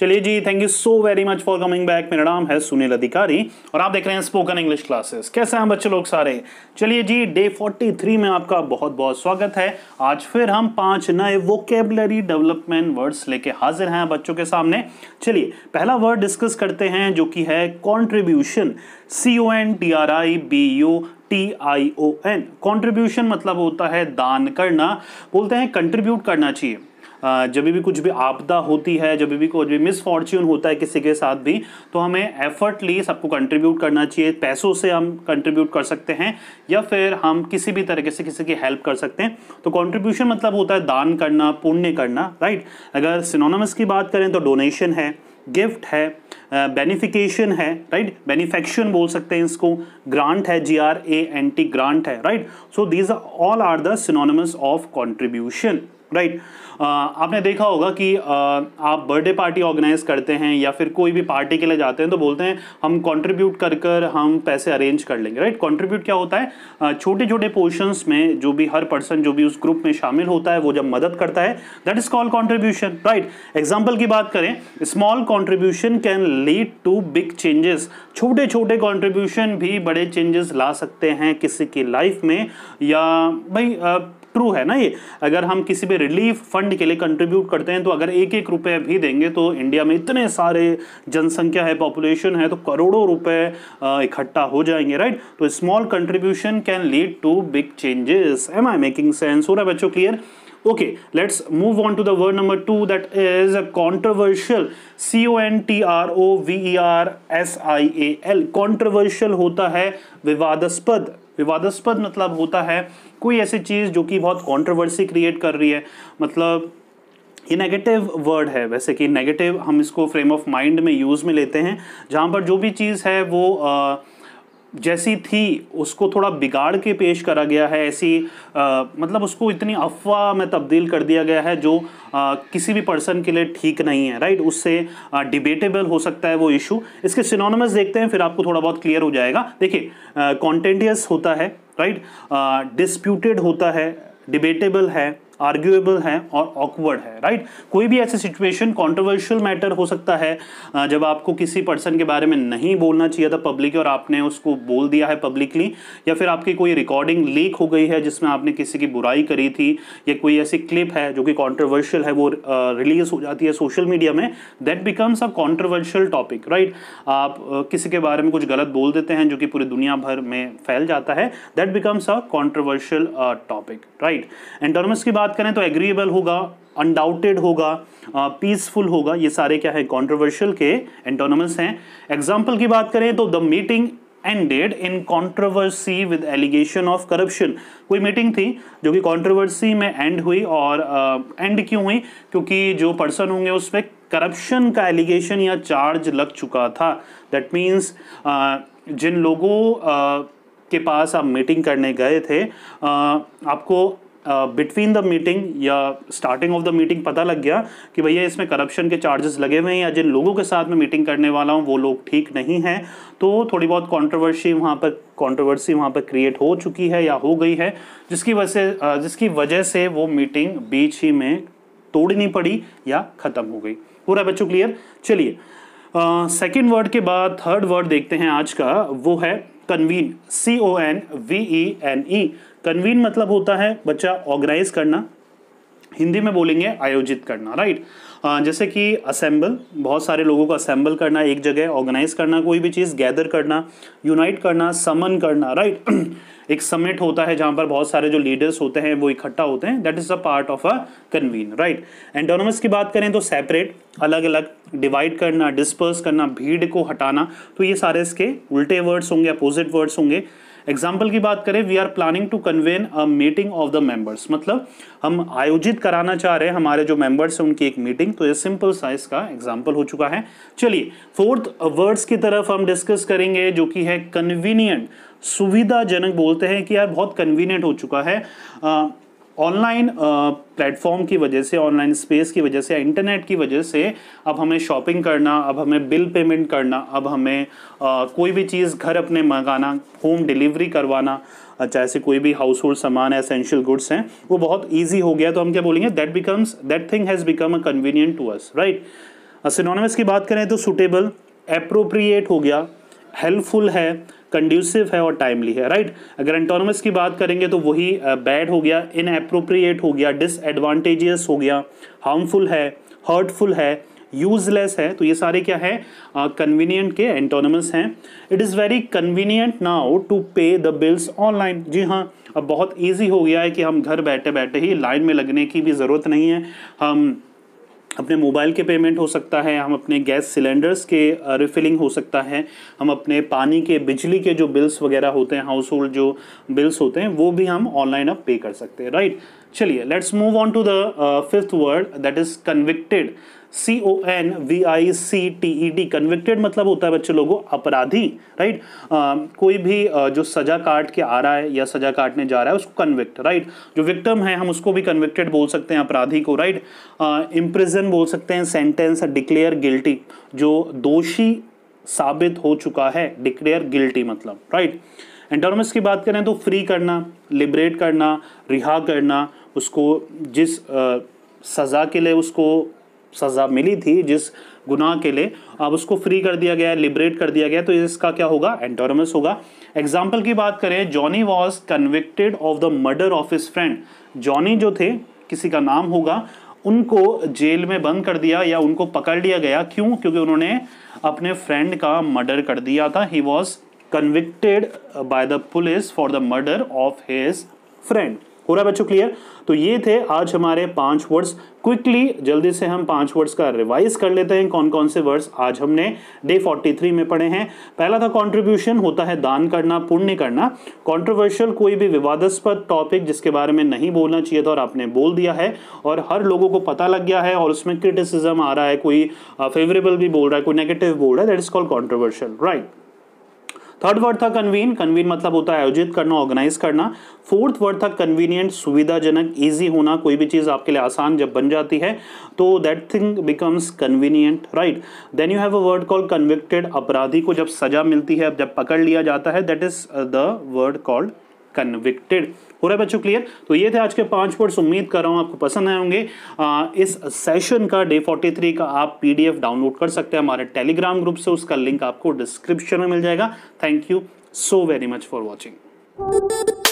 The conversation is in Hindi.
चलिए जी thank you so very much for coming back मेरा नाम है सुनील अधिकारी और आप देख रहे हैं स्पोकन इंग्लिश क्लासेस कैसे हैं बच्चे लोग सारे चलिए जी डे 43 में आपका बहुत बहुत स्वागत है आज फिर हम पांच नए वोकेबलरी डेवलपमेंट वर्ड्स लेके हाजिर हैं बच्चों के सामने चलिए पहला वर्ड डिस्कस करते हैं जो कि है contribution C O N T R I B U T I O N contribution मतलब होता है दान करना बोलते हैं कंट्रीब्यूट करना चाहिए जब भी कुछ भी आपदा होती है जब भी कुछ भी मिसफॉर्च्यून होता है किसी के साथ भी तो हमें एफर्टली सबको कंट्रीब्यूट करना चाहिए पैसों से हम कंट्रीब्यूट कर सकते हैं या फिर हम किसी भी तरीके से किसी की हेल्प कर सकते हैं तो कॉन्ट्रीब्यूशन मतलब होता है दान करना पुण्य करना राइट अगर सिनोनमस की बात करें तो डोनेशन है गिफ्ट है बेनिफिकेशन है राइट बेनिफेक्शन बोल सकते हैं इसको ग्रांट है G R A N T grant है right so these all are the synonymous of contribution right right. Uh, आपने देखा होगा कि uh, आप बर्थडे पार्टी ऑर्गेनाइज करते हैं या फिर कोई भी पार्टी के लिए जाते हैं तो बोलते हैं हम कंट्रीब्यूट कर कर हम पैसे अरेंज कर लेंगे राइट right? कंट्रीब्यूट क्या होता है छोटे छोटे पोर्शंस में जो भी हर पर्सन जो भी उस ग्रुप में शामिल होता है वो जब मदद करता है that is called contribution right example की बात करें small contribution can lead to big changes छोटे छोटे कॉन्ट्रीब्यूशन भी बड़े चेंजेस ला सकते हैं किसी की लाइफ में या भाई uh, ट्रू है ना ये अगर हम किसी भी रिलीफ फंड के लिए कंट्रीब्यूट करते हैं तो अगर एक एक रुपए भी देंगे तो इंडिया में इतने सारे जनसंख्या है पॉपुलेशन है तो करोड़ों रुपए इकट्ठा हो जाएंगे राइट तो small contribution can lead to big changes am I making sense हो रहा है बच्चों clear okay let's move on to the word number two that is controversial C O N T R O V R S I A L controversial होता है विवादास्पद विवादास्पद मतलब होता है कोई ऐसी चीज़ जो कि बहुत कंट्रोवर्सी क्रिएट कर रही है मतलब ये नेगेटिव वर्ड है वैसे कि नेगेटिव हम इसको फ्रेम ऑफ माइंड में यूज़ में लेते हैं जहाँ पर जो भी चीज़ है वो आ, जैसी थी उसको थोड़ा बिगाड़ के पेश करा गया है ऐसी आ, मतलब उसको इतनी अफवाह में तब्दील कर दिया गया है जो आ, किसी भी पर्सन के लिए ठीक नहीं है राइट उससे डिबेटेबल हो सकता है वो इशू इसके सिनोनमस देखते हैं फिर आपको थोड़ा बहुत क्लियर हो जाएगा देखिए कॉन्टेंटियस होता है राइट डिस्प्यूटेड होता है डिबेटेबल है आर्ग्यूएबल है और ऑकवर्ड है राइट कोई भी ऐसी सिचुएशन कॉन्ट्रोवर्शियल मैटर हो सकता है जब आपको किसी पर्सन के बारे में नहीं बोलना चाहिए था पब्लिक और आपने उसको बोल दिया है पब्लिकली या फिर आपकी कोई रिकॉर्डिंग लीक हो गई है जिसमें आपने किसी की बुराई करी थी या कोई ऐसी क्लिप है जो कि कॉन्ट्रोवर्शियल है वो रिलीज हो जाती है सोशल मीडिया में that becomes a controversial topic right आप किसी के बारे में कुछ गलत बोल देते हैं जो कि पूरी दुनिया भर में फैल जाता है that becomes a controversial topic right antonyms की बात बात करें तो एग्रीएबल होगा अनडाउटेड होगा पीसफुल होगा ये सारे क्या है कॉन्ट्रोवर्शियल के एंटोनमस हैं एग्जाम्पल की बात करें तो the meeting ended in controversy with allegation of corruption कोई मीटिंग थी जो कि कॉन्ट्रोवर्सी में एंड हुई और एंड uh, क्यों हुई क्योंकि जो पर्सन होंगे उस पर करप्शन का एलिगेशन या चार्ज लग चुका था दैट मीन्स uh, जिन लोगों uh, के पास आप मीटिंग करने गए थे uh, आपको बिटवीन द मीटिंग या स्टार्टिंग ऑफ द मीटिंग पता लग गया कि भैया इसमें करप्शन के चार्जेस लगे हुए हैं या जिन लोगों के साथ मैं मीटिंग करने वाला हूँ वो लोग ठीक नहीं हैं तो थोड़ी बहुत कंट्रोवर्सी वहाँ पर कंट्रोवर्सी वहाँ पर क्रिएट हो चुकी है या हो गई है जिसकी वजह से जिसकी वजह से वो मीटिंग बीच ही में तोड़नी पड़ी या ख़त्म हो गई पूरा बच्चों क्लियर चलिए सेकेंड वर्ड के बाद थर्ड वर्ड देखते हैं आज का वो है convene C O N V E N E convene मतलब होता है बच्चा ऑर्गेनाइज करना हिंदी में बोलेंगे आयोजित करना राइट जैसे कि असेंबल बहुत सारे लोगों को असेंबल करना एक जगह ऑर्गेनाइज करना कोई भी चीज़ गैदर करना यूनाइट करना समन करना राइट एक समिट होता है जहाँ पर बहुत सारे जो लीडर्स होते हैं वो इकट्ठा होते हैं that is a part of a convene right antonyms की बात करें तो सेपरेट अलग अलग डिवाइड करना डिस्पर्स करना भीड़ को हटाना तो ये सारे इसके उल्टे वर्ड्स होंगे अपोजिट वर्ड्स होंगे एग्जाम्पल की बात करें we are planning to convene a meeting of the members मतलब हम आयोजित कराना चाह रहे हैं हमारे जो मेंबर्स हैं उनकी एक मीटिंग तो ये सिंपल साइज का एग्जाम्पल हो चुका है चलिए फोर्थ वर्ड्स की तरफ हम डिस्कस करेंगे जो कि है कन्वीनियंट सुविधाजनक बोलते हैं कि यार बहुत कन्वीनियंट हो चुका है ऑनलाइन प्लेटफॉर्म uh, की वजह से ऑनलाइन स्पेस की वजह से इंटरनेट की वजह से अब हमें शॉपिंग करना अब हमें बिल पेमेंट करना अब हमें आ, uh, कोई भी चीज़ घर अपने मंगाना होम डिलीवरी करवाना जैसे uh, कोई भी हाउस होल्ड सामान एसेंशियल गुड्स हैं वो बहुत ईजी हो गया तो हम क्या बोलेंगे that becomes that thing has become a convenient to us right synonyms की बात करें तो सुटेबल अप्रोप्रिएट हो गया हेल्पफुल है कंड्यूसिव है और टाइमली है राइट अगर एंटोनमस की बात करेंगे तो वही बैड हो गया इनअप्रोप्रिएट हो गया डिसएडवांटेजियस हो गया हार्मफुल है हर्टफुल है यूजलेस है तो ये सारे क्या है कन्वीनियंट uh, के एंटोनमस हैं it is very convenient now to pay the bills online जी हाँ अब बहुत ईजी हो गया है कि हम घर बैठे बैठे ही लाइन में लगने की भी ज़रूरत नहीं है हम अपने मोबाइल के पेमेंट हो सकता है हम अपने गैस सिलेंडर्स के रिफिलिंग हो सकता है हम अपने पानी के बिजली के जो बिल्स वगैरह होते हैं हाउस होल्ड जो बिल्स होते हैं वो भी हम ऑनलाइन अब पे कर सकते हैं राइट चलिए let's move on to the fifth word that is convicted C O N V I C T E D convicted मतलब होता है बच्चे लोगों अपराधी राइट आ, कोई भी जो सजा काट के आ रहा है या सजा काटने जा रहा है उसको कन्विक्ट राइट जो विक्टम है हम उसको भी कन्विक्टेड बोल सकते हैं अपराधी को राइट इम्प्रिजन बोल सकते हैं सेंटेंस डिक्लेयर गिल्टी जो दोषी साबित हो चुका है डिक्लेयर गिल्टी मतलब राइट एंटोनमस की बात करें तो फ्री करना लिबरेट करना रिहा करना उसको जिस आ, सज़ा के लिए उसको सज़ा मिली थी जिस गुनाह के लिए अब उसको फ्री कर दिया गया लिबरेट कर दिया गया तो इसका क्या होगा एंटोनमस होगा एग्जाम्पल की बात करें Johnny was convicted of the murder of his friend Johnny जो थे किसी का नाम होगा उनको जेल में बंद कर दिया या उनको पकड़ लिया गया क्यों क्योंकि उन्होंने अपने फ्रेंड का मर्डर कर दिया था he was convicted by the police for the murder of his friend हो रहा है बच्चों क्लियर तो ये थे आज हमारे पांच वर्ड्स क्विकली जल्दी से हम पांच वर्ड्स का रिवाइज कर लेते हैं कौन कौन से वर्ड्स आज हमने डे 43 में पढ़े हैं पहला था कंट्रीब्यूशन होता है दान करना पुण्य करना कंट्रोवर्शियल कोई भी विवादास्पद टॉपिक जिसके बारे में नहीं बोलना चाहिए था और आपने बोल दिया है और हर लोगों को पता लग गया है और उसमें क्रिटिसिजम आ रहा है कोई फेवरेबल भी बोल रहा है कोई नेगेटिव बोल रहा है that is called controversial right third word था कन्वीन कन्वीन मतलब होता है आयोजित करना ऑर्गेनाइज करना फोर्थ वर्ड था कन्वीनियंट सुविधाजनक ईजी होना कोई भी चीज़ आपके लिए आसान जब बन जाती है तो that thing becomes convenient right then you have a word called convicted अपराधी को जब सजा मिलती है जब पकड़ लिया जाता है that is the word called convicted हो रहा है बच्चों क्लियर तो ये थे आज के पांच पॉइंट्स उम्मीद कर रहा हूँ आपको पसंद आए होंगे इस सेशन का डे 43 का आप पीडीएफ डाउनलोड कर सकते हैं हमारे टेलीग्राम ग्रुप से उसका लिंक आपको डिस्क्रिप्शन में मिल जाएगा thank you so very much for watching